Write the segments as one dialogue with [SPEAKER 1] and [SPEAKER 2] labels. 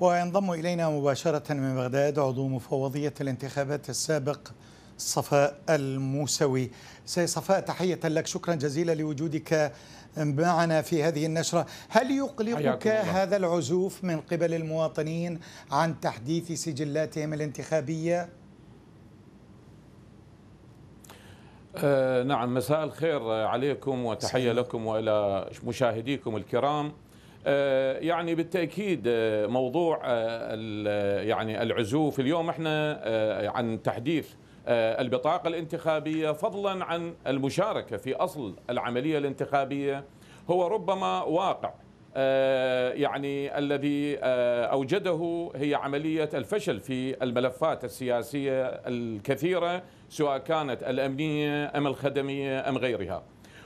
[SPEAKER 1] وينضم إلينا مباشرة من بغداد عضو مفوضية الانتخابات السابق صفاء الموسوي سي صفاء تحية لك شكرا جزيلا لوجودك معنا في هذه النشرة هل يقلقك هذا العزوف من قبل المواطنين عن تحديث سجلاتهم الانتخابية؟
[SPEAKER 2] آه نعم مساء الخير عليكم وتحية لكم وإلى مشاهديكم الكرام آه، يعني بالتاكيد آه، موضوع آه، يعني العزوف اليوم احنا عن تحديث البطاقه الانتخابيه فضلا عن المشاركه في اصل العمليه الانتخابيه هو ربما واقع يعني الذي اوجده هي عمليه الفشل في الملفات السياسيه الكثيره سواء كانت الامنيه ام الخدميه ام غيرها.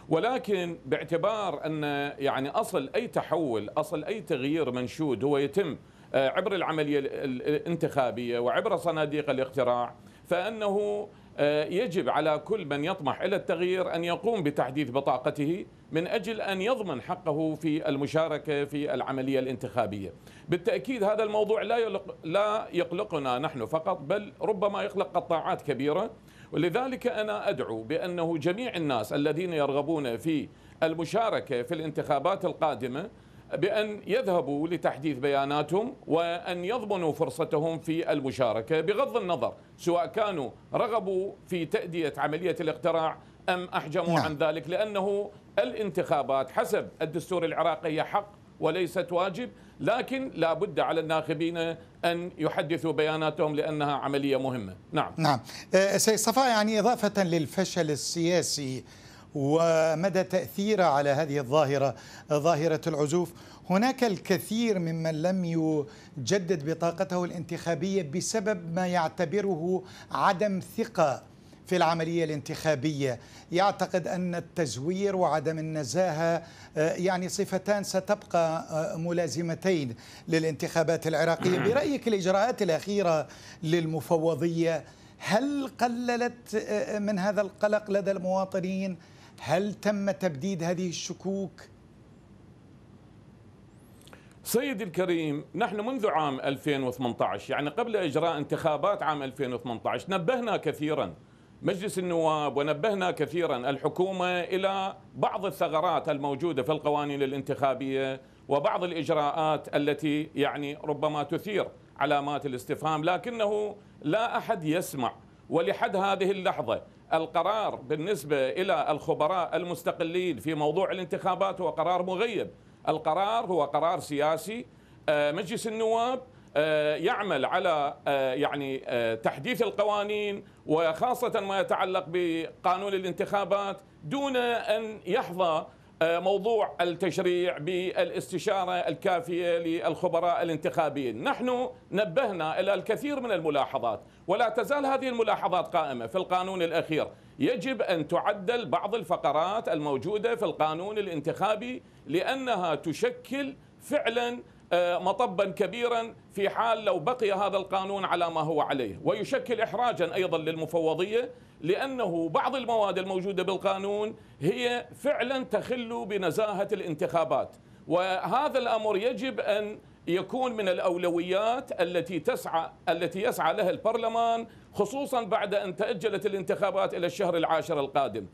[SPEAKER 2] ولكن باعتبار أن يعني أصل أي تحول أصل أي تغيير منشود هو يتم آه، عبر العملية الانتخابية وعبر صناديق الاقتراع فأنه آه، يجب على كل من يطمح إلى التغيير أن يقوم بتحديث بطاقته من أجل أن يضمن حقه في المشاركة في العملية الانتخابية بالتأكيد هذا الموضوع لا لا يقلقنا نحن فقط بل ربما يقلق قطاعات كبيرة ولذلك أنا أدعو بأنه جميع الناس الذين يرغبون في المشاركة في الانتخابات القادمة بأن يذهبوا لتحديث بياناتهم وأن يضمنوا فرصتهم في المشاركة بغض النظر سواء كانوا رغبوا في تأدية عملية الاقتراع أم أحجموا نعم. عن ذلك لأنه الانتخابات حسب الدستور العراقي حق وليست واجب لكن لا بد على الناخبين أن يحدثوا بياناتهم لأنها عملية مهمة نعم نعم أه، سيد
[SPEAKER 1] صفاء يعني إضافة للفشل السياسي ومدى تأثيره على هذه الظاهرة ظاهرة العزوف هناك الكثير ممن لم يجدد بطاقته الانتخابية بسبب ما يعتبره عدم ثقة في العملية الانتخابية يعتقد أن التزوير وعدم النزاهة آه، يعني صفتان ستبقى آه، ملازمتين للانتخابات العراقية برأيك الإجراءات الأخيرة للمفوضية هل قللت آه، من هذا القلق لدى المواطنين؟ هل تم تبديد هذه الشكوك؟
[SPEAKER 2] سيدي الكريم نحن منذ عام 2018 يعني قبل إجراء انتخابات عام 2018 نبهنا كثيراً مجلس النواب ونبهنا كثيرا الحكومة إلى بعض الثغرات الموجودة في القوانين الانتخابية وبعض الإجراءات التي يعني ربما تثير علامات الاستفهام لكنه لا أحد يسمع ولحد هذه اللحظة القرار بالنسبة إلى الخبراء المستقلين في موضوع الانتخابات هو قرار مغيب القرار هو قرار سياسي آه، مجلس النواب آه، يعمل على آه، يعني آه، تحديث القوانين وخاصة ما يتعلق بقانون الانتخابات دون أن يحظى موضوع التشريع بالاستشارة الكافية للخبراء الانتخابيين نحن نبهنا إلى الكثير من الملاحظات ولا تزال هذه الملاحظات قائمة في القانون الأخير يجب أن تعدل بعض الفقرات الموجودة في القانون الانتخابي لأنها تشكل فعلاً آه، مطبا كبيرا في حال لو بقي هذا القانون على ما هو عليه ويشكل إحراجا أيضا للمفوضية لأنه بعض المواد الموجودة بالقانون هي فعلا تخل بنزاهة الانتخابات وهذا الأمر يجب أن يكون من الأولويات التي تسعى التي يسعى لها البرلمان خصوصا بعد أن تأجلت الانتخابات إلى الشهر العاشر القادم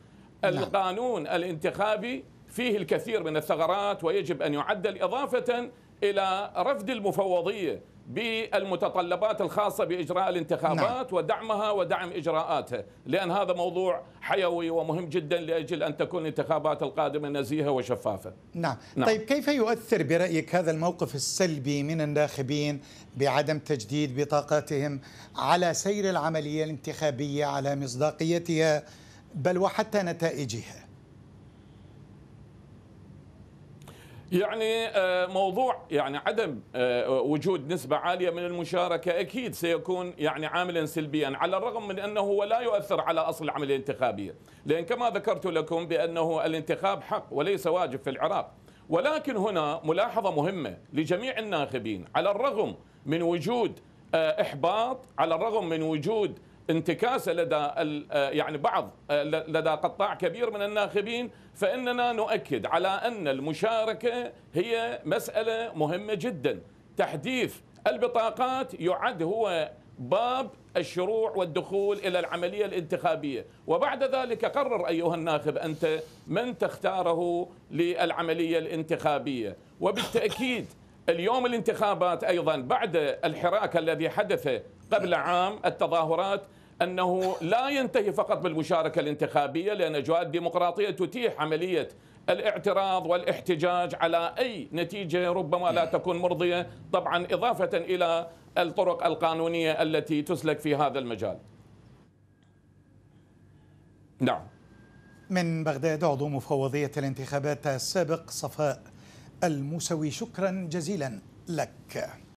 [SPEAKER 2] نعم. القانون الانتخابي فيه الكثير من الثغرات ويجب أن يعدل إضافة إلى رفض المفوضية بالمتطلبات الخاصة بإجراء الانتخابات نعم. ودعمها ودعم إجراءاتها لأن هذا موضوع حيوي ومهم جدا لأجل أن تكون الانتخابات القادمة نزيهة وشفافة
[SPEAKER 1] نعم. نعم طيب كيف يؤثر برأيك هذا الموقف السلبي من الناخبين بعدم تجديد بطاقاتهم على سير العملية الانتخابية على مصداقيتها بل وحتى نتائجها
[SPEAKER 2] يعني آه، موضوع يعني عدم آه، وجود نسبة عالية من المشاركة أكيد سيكون يعني عاملا سلبيا على الرغم من أنه هو لا يؤثر على أصل العملية الانتخابية لأن كما ذكرت لكم بأنه الانتخاب حق وليس واجب في العراق ولكن هنا ملاحظة مهمة لجميع الناخبين على الرغم من وجود آه، إحباط على الرغم من وجود انتكاسه لدى آه، يعني بعض آه، لدى قطاع كبير من الناخبين فاننا نؤكد على ان المشاركه هي مساله مهمه جدا تحديث البطاقات يعد هو باب الشروع والدخول الى العمليه الانتخابيه، وبعد ذلك قرر ايها الناخب انت من تختاره للعمليه الانتخابيه، وبالتاكيد اليوم الانتخابات ايضا بعد الحراك الذي حدث قبل عام التظاهرات انه لا ينتهي فقط بالمشاركه الانتخابيه لان أجواء الديمقراطيه تتيح عمليه الاعتراض والاحتجاج على اي نتيجه ربما لا تكون مرضيه طبعا اضافه الى الطرق القانونيه التي تسلك في هذا المجال. نعم.
[SPEAKER 1] من بغداد عضو مفوضيه الانتخابات السابق صفاء الموسوي شكرا جزيلا لك.